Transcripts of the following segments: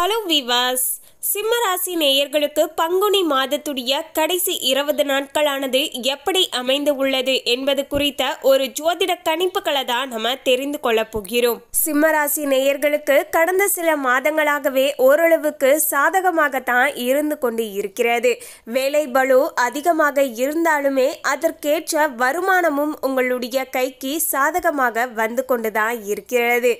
hello விவாஸ் சிம்மராசி நேயர்களுக்கு பங்குனி மாதத்துடைய கடைசி இருபது நாட்களானது எப்படி அமைந்து உள்ளது என்பது குறித்த ஒரு ஜோதிட கணிப்புகளை தான் நம்ம தெரிந்து கொள்ள போகிறோம் சிம்மராசி நேயர்களுக்கு கடந்த சில மாதங்களாகவே ஓரளவுக்கு சாதகமாகத்தான் இருந்து கொண்டு இருக்கிறது வேலை பலு அதிகமாக இருந்தாலுமே அதற்கேற்ற வருமானமும் உங்களுடைய கைக்கு சாதகமாக வந்து கொண்டுதான் இருக்கிறது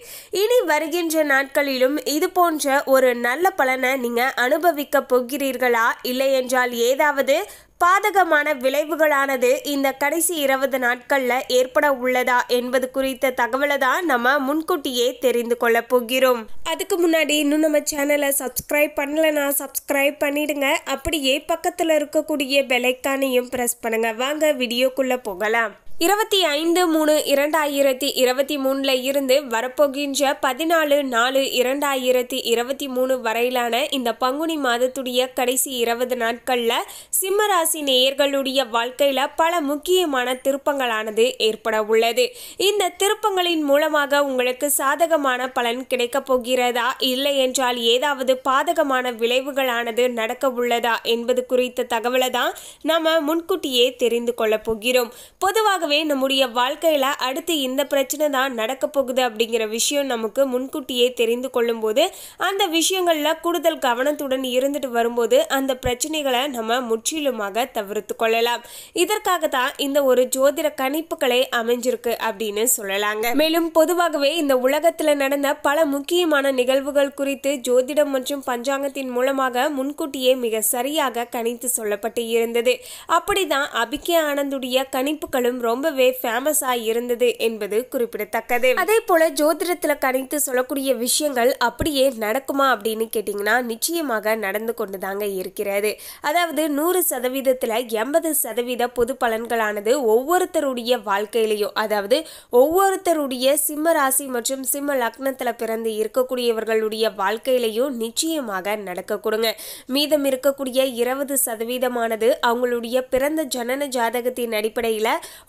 இனி வருகின்ற நாட்களிலும் இது போன்ற ஒரு ஒரு நல்ல பலனை நீங்கள் அனுபவிக்க போகிறீர்களா இல்லை என்றால் ஏதாவது பாதகமான விளைவுகளானது இந்த கடைசி இருபது நாட்களில் ஏற்பட உள்ளதா என்பது குறித்த தகவலை தான் நம்ம முன்கூட்டியே தெரிந்து கொள்ள போகிறோம் அதுக்கு முன்னாடி இன்னும் நம்ம சேனலை சப்ஸ்கிரைப் பண்ணலனா சப்ஸ்கிரைப் பண்ணிடுங்க அப்படியே பக்கத்தில் இருக்கக்கூடிய பெலைக்கானையும் ப்ரெஸ் பண்ணுங்கள் வாங்க வீடியோக்குள்ளே போகலாம் இருபத்தி ஐந்து மூணு இரண்டாயிரத்தி இருபத்தி மூணில் இருந்து வரப்போகின்ற பதினாலு நாலு இரண்டாயிரத்தி இருபத்தி மூணு வரையிலான இந்த பங்குனி மாதத்துடைய கடைசி இருபது நாட்களில் சிம்மராசி நேயர்களுடைய வாழ்க்கையில் பல முக்கியமான திருப்பங்களானது ஏற்பட உள்ளது இந்த திருப்பங்களின் மூலமாக உங்களுக்கு சாதகமான பலன் கிடைக்கப் போகிறதா இல்லை என்றால் ஏதாவது பாதகமான விளைவுகளானது நடக்க உள்ளதா என்பது குறித்த தகவலை தான் நாம் முன்கூட்டியே தெரிந்து கொள்ளப் போகிறோம் பொதுவாக ஆகவே நம்முடைய வாழ்க்கையில் அடுத்து இந்த பிரச்சனை தான் நடக்க போகுது அப்படிங்கிற விஷயம் நமக்கு முன்கூட்டியே தெரிந்து கொள்ளும்போது அந்த விஷயங்களில் கூடுதல் கவனத்துடன் இருந்துட்டு வரும்போது அந்த பிரச்சனைகளை நம்ம முற்றிலுமாக தவிர்த்து கொள்ளலாம் இதற்காக தான் இந்த ஒரு ஜோதிட கணிப்புகளை அமைஞ்சிருக்கு அப்படின்னு சொல்லலாங்க மேலும் பொதுவாகவே இந்த உலகத்தில் நடந்த பல முக்கியமான நிகழ்வுகள் குறித்து ஜோதிடம் மற்றும் பஞ்சாங்கத்தின் மூலமாக முன்கூட்டியே மிக சரியாக கணித்து சொல்லப்பட்டு இருந்தது அப்படிதான் அபிகே ஆனந்துடைய கணிப்புகளும் ரொம்ப ரொம்பவே ஃபேமஸாக இருந்தது என்பது குறிப்பிடத்தக்கது அதே போல ஜோதிடத்துல கணித்து சொல்லக்கூடிய விஷயங்கள் அப்படியே நடக்குமா அப்படின்னு கேட்டிங்கன்னா நிச்சயமாக நடந்து கொண்டு தாங்க இருக்கிறது அதாவது நூறு சதவீதத்தில் எண்பது சதவீத பொது பலன்களானது ஒவ்வொருத்தருடைய வாழ்க்கையிலையும் அதாவது ஒவ்வொருத்தருடைய சிம்ம ராசி மற்றும் சிம்ம லக்னத்தில் பிறந்து இருக்கக்கூடியவர்களுடைய வாழ்க்கையிலையும் நிச்சயமாக கொடுங்க மீதம் இருக்கக்கூடிய இருபது சதவீதமானது அவங்களுடைய பிறந்த ஜனன ஜாதகத்தின் அடிப்படையில்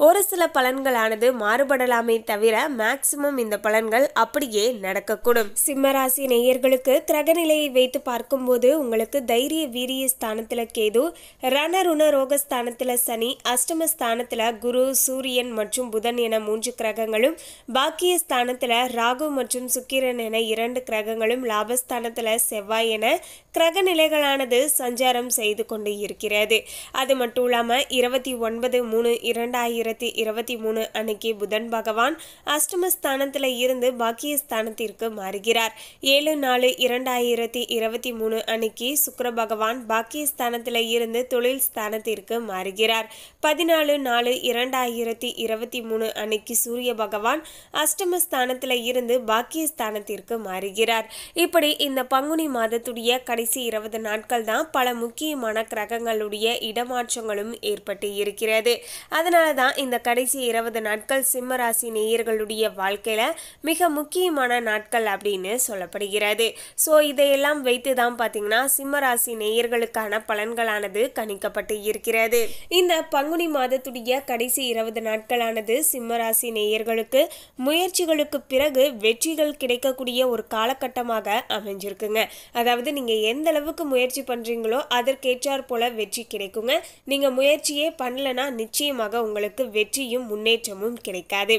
ஒரு ஒரு சில பலன்களானது மாறுபடலாமே தவிர மேக்சிமம் இந்த பலன்கள் அப்படியே நடக்கக்கூடும் சிம்மராசி நேயர்களுக்கு கிரக நிலையை வைத்து பார்க்கும்போது உங்களுக்கு தைரிய வீரிய ஸ்தானத்தில் கேது ரணருண ரோக ஸ்தானத்துல சனி அஷ்டம ஸ்தானத்துல குரு சூரியன் மற்றும் புதன் என மூன்று கிரகங்களும் பாக்கிய ஸ்தானத்துல ராகு மற்றும் சுக்கிரன் என இரண்டு கிரகங்களும் லாபஸ்தானத்துல செவ்வாய் என கிரக நிலைகளானது சஞ்சாரம் செய்து கொண்டு இருக்கிறது அது மட்டும் இல்லாமல் இருபத்தி ஒன்பது மூணு இரண்டாயிரத்தி இருபத்தி மூணு அன்னைக்கு புதன் பகவான் அஷ்டமஸ்தானத்தில் இருந்து ஸ்தானத்திற்கு மாறுகிறார் ஏழு நாலு இரண்டாயிரத்தி இருபத்தி மூணு அன்னைக்கு சுக்கர பகவான் பாக்கிய ஸ்தானத்தில் இருந்து தொழில் ஸ்தானத்திற்கு மாறுகிறார் பதினாலு நாலு இரண்டாயிரத்தி இருபத்தி மூணு அன்னைக்கு சூரிய பகவான் அஷ்டமஸ்தானத்தில் இருந்து ஸ்தானத்திற்கு மாறுகிறார் இப்படி இந்த பங்குனி மாதத்துடைய கடை கடைசி இருபது நாட்கள் தான் பல முக்கியமான கிரகங்களுடைய இடமாற்றங்களும் ஏற்பட்டு இருக்கிறது அதனால தான் இந்த கடைசி இருபது நாட்கள் சிம்மராசி நேயர்களுடைய வாழ்க்கையில் மிக முக்கியமான நாட்கள் அப்படின்னு சொல்லப்படுகிறது ஸோ இதையெல்லாம் வைத்து தான் பார்த்தீங்கன்னா சிம்மராசி நேயர்களுக்கான பலன்களானது கணிக்கப்பட்டு இருக்கிறது இந்த பங்குனி மாதத்துடைய கடைசி இருபது நாட்களானது சிம்மராசி நேயர்களுக்கு முயற்சிகளுக்கு பிறகு வெற்றிகள் கிடைக்கக்கூடிய ஒரு காலகட்டமாக அமைஞ்சிருக்குங்க அதாவது நீங்கள் எந்த அளவுக்கு முயற்சி பண்ணுறீங்களோ அதற்கேற்றார் போல வெற்றி கிடைக்குங்க நீங்கள் முயற்சியே பண்ணலனா நிச்சயமாக உங்களுக்கு வெற்றியும் முன்னேற்றமும் கிடைக்காது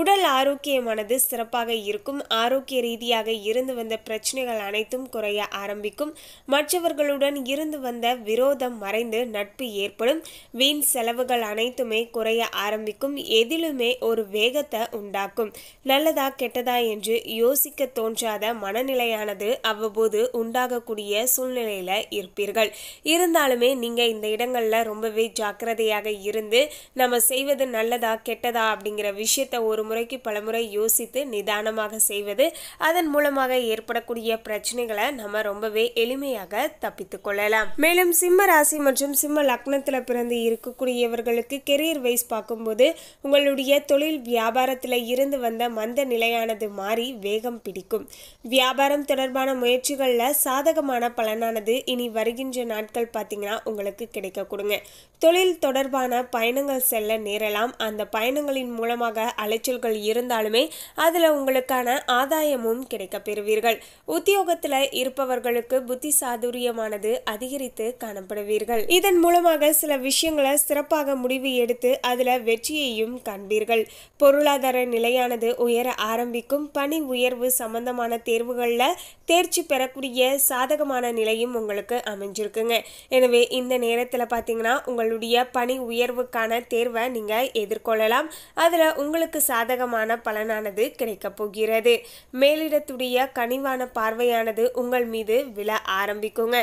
உடல் ஆரோக்கியமானது சிறப்பாக இருக்கும் ஆரோக்கிய ரீதியாக இருந்து வந்த பிரச்சனைகள் அனைத்தும் குறைய ஆரம்பிக்கும் மற்றவர்களுடன் இருந்து வந்த விரோதம் மறைந்து நட்பு ஏற்படும் வீண் செலவுகள் அனைத்துமே குறைய ஆரம்பிக்கும் எதிலுமே ஒரு வேகத்தை உண்டாக்கும் நல்லதா கெட்டதா என்று யோசிக்க தோன்றாத மனநிலையானது அவ்வப்போது உண்டாகக்கூடிய வேண்டிய சூழ்நிலையில் இருப்பீர்கள் இருந்தாலுமே நீங்கள் இந்த இடங்களில் ரொம்பவே ஜாக்கிரதையாக இருந்து நம்ம செய்வது நல்லதா கெட்டதா அப்படிங்கிற விஷயத்தை ஒரு முறைக்கு பலமுறை யோசித்து நிதானமாக செய்வது அதன் மூலமாக ஏற்படக்கூடிய பிரச்சனைகளை நம்ம ரொம்பவே எளிமையாக தப்பித்து கொள்ளலாம் மேலும் சிம்ம ராசி மற்றும் சிம்ம லக்னத்தில் பிறந்து இருக்கக்கூடியவர்களுக்கு கெரியர் வைஸ் பார்க்கும்போது உங்களுடைய தொழில் வியாபாரத்தில் இருந்து வந்த மந்த நிலையானது மாறி வேகம் பிடிக்கும் வியாபாரம் தொடர்பான முயற்சிகளில் சாதகமான சிறப்பான பலனானது இனி வருகின்ற நாட்கள் பார்த்தீங்கன்னா உங்களுக்கு கிடைக்க கொடுங்க தொழில் தொடர்பான பயணங்கள் செல்ல நேரலாம் அந்த பயணங்களின் மூலமாக அலைச்சல்கள் இருந்தாலுமே அதில் உங்களுக்கான ஆதாயமும் கிடைக்க பெறுவீர்கள் உத்தியோகத்தில் இருப்பவர்களுக்கு புத்தி சாதுரியமானது அதிகரித்து காணப்படுவீர்கள் இதன் மூலமாக சில விஷயங்களை சிறப்பாக முடிவு எடுத்து அதில் வெற்றியையும் காண்பீர்கள் பொருளாதார நிலையானது உயர ஆரம்பிக்கும் பணி உயர்வு சம்பந்தமான தேர்வுகளில் தேர்ச்சி பெறக்கூடிய சாதகமான சுமூகமான நிலையும் உங்களுக்கு அமைஞ்சிருக்குங்க எனவே இந்த நேரத்தில் பார்த்தீங்கன்னா உங்களுடைய பணி உயர்வுக்கான தேர்வை நீங்கள் எதிர்கொள்ளலாம் அதில் உங்களுக்கு சாதகமான பலனானது கிடைக்கப் போகிறது மேலிடத்துடைய கனிவான பார்வையானது உங்கள் மீது விழ ஆரம்பிக்குங்க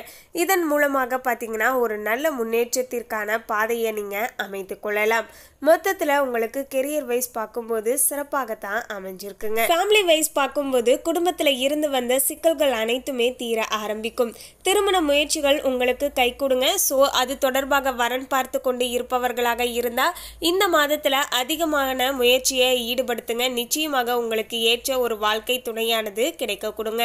இதன் மூலமாக பார்த்தீங்கன்னா ஒரு நல்ல முன்னேற்றத்திற்கான பாதையை நீங்கள் அமைத்து கொள்ளலாம் மொத்தத்தில் உங்களுக்கு கெரியர் வைஸ் பார்க்கும்போது சிறப்பாகத்தான் அமைஞ்சிருக்குங்க ஃபேமிலி வைஸ் பார்க்கும்போது குடும்பத்தில் இருந்து வந்த சிக்கல்கள் அனைத்துமே தீர ஆரம்பிக்கும் இருக்கும் திருமண முயற்சிகள் உங்களுக்கு கை கொடுங்க ஸோ அது தொடர்பாக வரன் பார்த்து கொண்டு இருப்பவர்களாக இருந்தால் இந்த மாதத்தில் அதிகமான முயற்சியை ஈடுபடுத்துங்க நிச்சயமாக உங்களுக்கு ஏற்ற ஒரு வாழ்க்கை துணையானது கிடைக்க கொடுங்க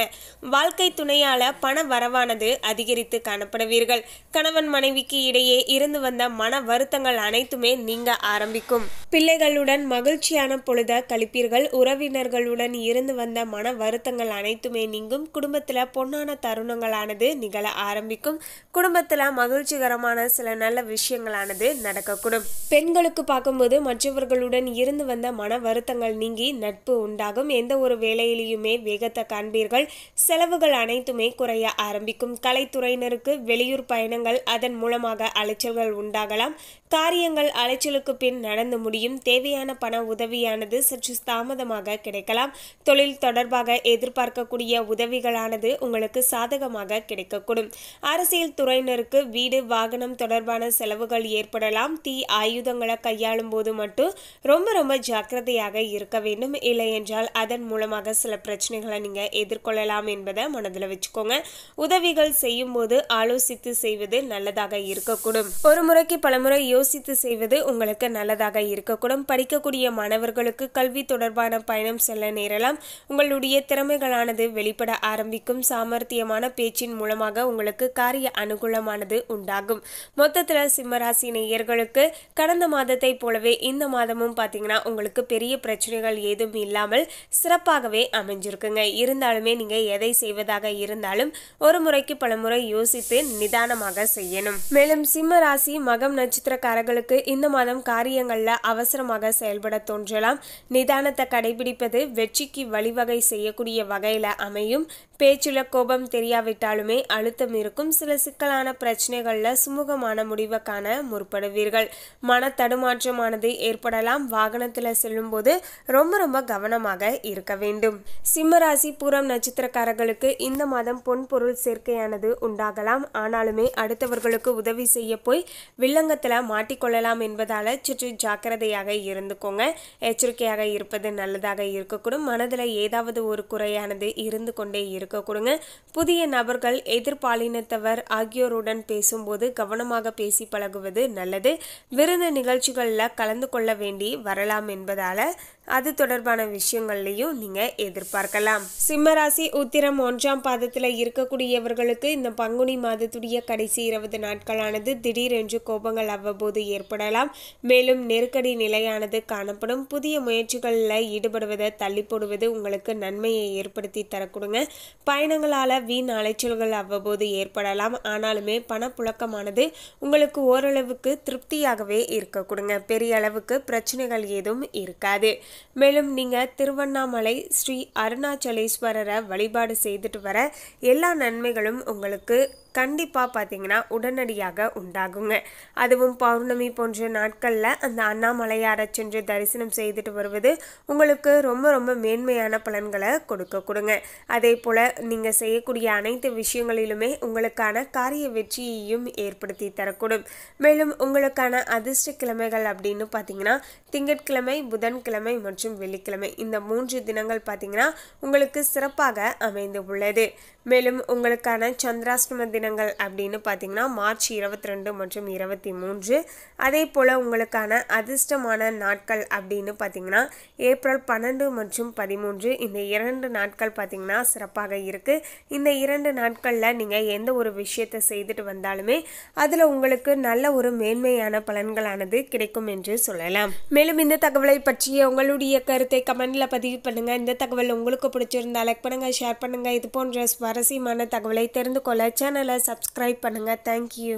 வாழ்க்கை துணையால் பண வரவானது அதிகரித்து காணப்படுவீர்கள் கணவன் மனைவிக்கு இடையே இருந்து வந்த மன வருத்தங்கள் அனைத்துமே நீங்க ஆரம்பிக்கும் பிள்ளைகளுடன் மகிழ்ச்சியான பொழுத கழிப்பீர்கள் உறவினர்களுடன் இருந்து வந்த மன வருத்தங்கள் அனைத்துமே நீங்கும் குடும்பத்தில் பொன்னான தருணங்களாக விஷயங்களானது நிகழ ஆரம்பிக்கும் குடும்பத்தில் மகிழ்ச்சிகரமான சில நல்ல விஷயங்களானது நடக்கக்கூடும் பெண்களுக்கு பார்க்கும்போது மற்றவர்களுடன் இருந்து வந்த மன வருத்தங்கள் நீங்கி நட்பு உண்டாகும் எந்த ஒரு வேலையிலையுமே வேகத்தை காண்பீர்கள் செலவுகள் அனைத்துமே குறைய ஆரம்பிக்கும் கலைத்துறையினருக்கு வெளியூர் பயணங்கள் அதன் மூலமாக அலைச்சல்கள் உண்டாகலாம் காரியங்கள் அலைச்சலுக்கு பின் நடந்து முடியும் தேவையான பண உதவியானது சற்று தாமதமாக கிடைக்கலாம் தொழில் தொடர்பாக எதிர்பார்க்கக்கூடிய உதவிகளானது உங்களுக்கு சாதகமாக கிடைக்கக்கூடும் அரசியல் துறையினருக்கு வீடு வாகனம் தொடர்பான செலவுகள் ஏற்படலாம் தீ ஆயுதங்களை கையாளும் போது மட்டும் ரொம்ப ரொம்ப ஜாக்கிரதையாக இருக்க வேண்டும் இல்லை என்றால் அதன் மூலமாக சில பிரச்சனைகளை நீங்க எதிர்கொள்ளலாம் என்பதை மனதில் வச்சுக்கோங்க உதவிகள் செய்யும் போது ஆலோசித்து செய்வது நல்லதாக இருக்கக்கூடும் ஒரு முறைக்கு பலமுறை யோசித்து செய்வது உங்களுக்கு நல்லதாக இருக்கக்கூடும் படிக்கக்கூடிய மாணவர்களுக்கு கல்வி தொடர்பான பயணம் செல்ல நேரலாம் உங்களுடைய திறமைகளானது வெளிப்பட ஆரம்பிக்கும் சாமர்த்தியமான பேச்சு பயிற்சியின் மூலமாக உங்களுக்கு காரிய அனுகூலமானது உண்டாகும் மொத்தத்தில் சிம்மராசி நேயர்களுக்கு கடந்த மாதத்தை போலவே இந்த மாதமும் பார்த்தீங்கன்னா உங்களுக்கு பெரிய பிரச்சனைகள் ஏதும் இல்லாமல் சிறப்பாகவே அமைஞ்சிருக்குங்க இருந்தாலுமே நீங்கள் எதை செய்வதாக இருந்தாலும் ஒரு முறைக்கு பல முறை யோசித்து நிதானமாக செய்யணும் மேலும் சிம்மராசி மகம் நட்சத்திரக்காரர்களுக்கு இந்த மாதம் காரியங்களில் அவசரமாக செயல்பட தோன்றலாம் நிதானத்தை கடைபிடிப்பது வெற்றிக்கு வழிவகை செய்யக்கூடிய வகையில் அமையும் பேச்சுல கோபம் தெரியாவிட்டால் இருந்தாலுமே அழுத்தம் இருக்கும் சில சிக்கலான பிரச்சனைகள்ல சுமூகமான முடிவை காண முற்படுவீர்கள் மன தடுமாற்றமானது ஏற்படலாம் செல்லும் செல்லும்போது ரொம்ப ரொம்ப கவனமாக இருக்க வேண்டும் சிம்மராசி பூரம் நட்சத்திரக்காரர்களுக்கு இந்த மாதம் பொன் பொருள் சேர்க்கையானது உண்டாகலாம் ஆனாலுமே அடுத்தவர்களுக்கு உதவி செய்ய போய் வில்லங்கத்துல மாட்டிக்கொள்ளலாம் என்பதால சுற்று ஜாக்கிரதையாக இருந்துக்கோங்க எச்சரிக்கையாக இருப்பது நல்லதாக இருக்கக்கூடும் மனதில் ஏதாவது ஒரு குறையானது இருந்து கொண்டே கொடுங்க புதிய நபர்கள் பெற்றோர்கள் எதிர்பாலினத்தவர் ஆகியோருடன் பேசும்போது கவனமாக பேசி பழகுவது நல்லது விருது நிகழ்ச்சிகளில் கலந்து கொள்ள வேண்டி வரலாம் என்பதால் அது தொடர்பான விஷயங்கள்லையும் நீங்கள் எதிர்பார்க்கலாம் சிம்மராசி உத்திரம் ஒன்றாம் பாதத்தில் இருக்கக்கூடியவர்களுக்கு இந்த பங்குனி மாதத்துடைய கடைசி இருபது நாட்களானது திடீரென்று கோபங்கள் அவ்வப்போது ஏற்படலாம் மேலும் நெருக்கடி நிலையானது காணப்படும் புதிய முயற்சிகளில் ஈடுபடுவதை தள்ளி போடுவது உங்களுக்கு நன்மையை ஏற்படுத்தி தரக்கூடுங்க பயணங்களால் வீண் அலைச்சல்கள் அவ்வப்போது ஏற்படலாம் ஆனாலுமே பணப்புழக்கமானது உங்களுக்கு ஓரளவுக்கு திருப்தியாகவே இருக்க கொடுங்க பெரிய அளவுக்கு பிரச்சனைகள் எதுவும் இருக்காது மேலும் நீங்கள் திருவண்ணாமலை ஸ்ரீ அருணாச்சலேஸ்வரரை வழிபாடு செய்துட்டு வர எல்லா நன்மைகளும் உங்களுக்கு கண்டிப்பாக பார்த்தீங்கன்னா உடனடியாக உண்டாகுங்க அதுவும் பௌர்ணமி போன்ற நாட்களில் அந்த அண்ணாமலையாரை சென்று தரிசனம் செய்துட்டு வருவது உங்களுக்கு ரொம்ப ரொம்ப மேன்மையான பலன்களை கொடுக்க கொடுங்க அதே போல் நீங்கள் செய்யக்கூடிய அனைத்து விஷயங்களிலுமே உங்களுக்கான காரிய வெற்றியையும் ஏற்படுத்தி தரக்கூடும் மேலும் உங்களுக்கான அதிர்ஷ்ட கிழமைகள் அப்படின்னு பார்த்தீங்கன்னா திங்கட்கிழமை புதன்கிழமை மற்றும் வெள்ளிக்கிழமை இந்த மூன்று தினங்கள் பார்த்தீங்கன்னா உங்களுக்கு சிறப்பாக அமைந்து உள்ளது மேலும் உங்களுக்கான சந்திராஷ்டம தினம் தினங்கள் அப்படின்னு பார்த்தீங்கன்னா மார்ச் இருபத்தி ரெண்டு மற்றும் இருபத்தி மூன்று அதே போல் உங்களுக்கான அதிர்ஷ்டமான நாட்கள் அப்படின்னு பார்த்தீங்கன்னா ஏப்ரல் பன்னெண்டு மற்றும் பதிமூன்று இந்த இரண்டு நாட்கள் பார்த்திங்கன்னா சிறப்பாக இருக்குது இந்த இரண்டு நாட்களில் நீங்கள் எந்த ஒரு விஷயத்தை செய்துட்டு வந்தாலுமே அதில் உங்களுக்கு நல்ல ஒரு மேன்மையான பலன்களானது கிடைக்கும் என்று சொல்லலாம் மேலும் இந்த தகவலை பற்றிய உங்களுடைய கருத்தை கமெண்டில் பதிவு பண்ணுங்கள் இந்த தகவல் உங்களுக்கு பிடிச்சிருந்தால் லைக் பண்ணுங்கள் ஷேர் பண்ணுங்கள் இது போன்ற சுவாரஸ்யமான தகவலை தெரிந்து கொள்ள சேனலை சேனலை சப்ஸ்கிரைப் பண்ணுங்கள் தேங்க்யூ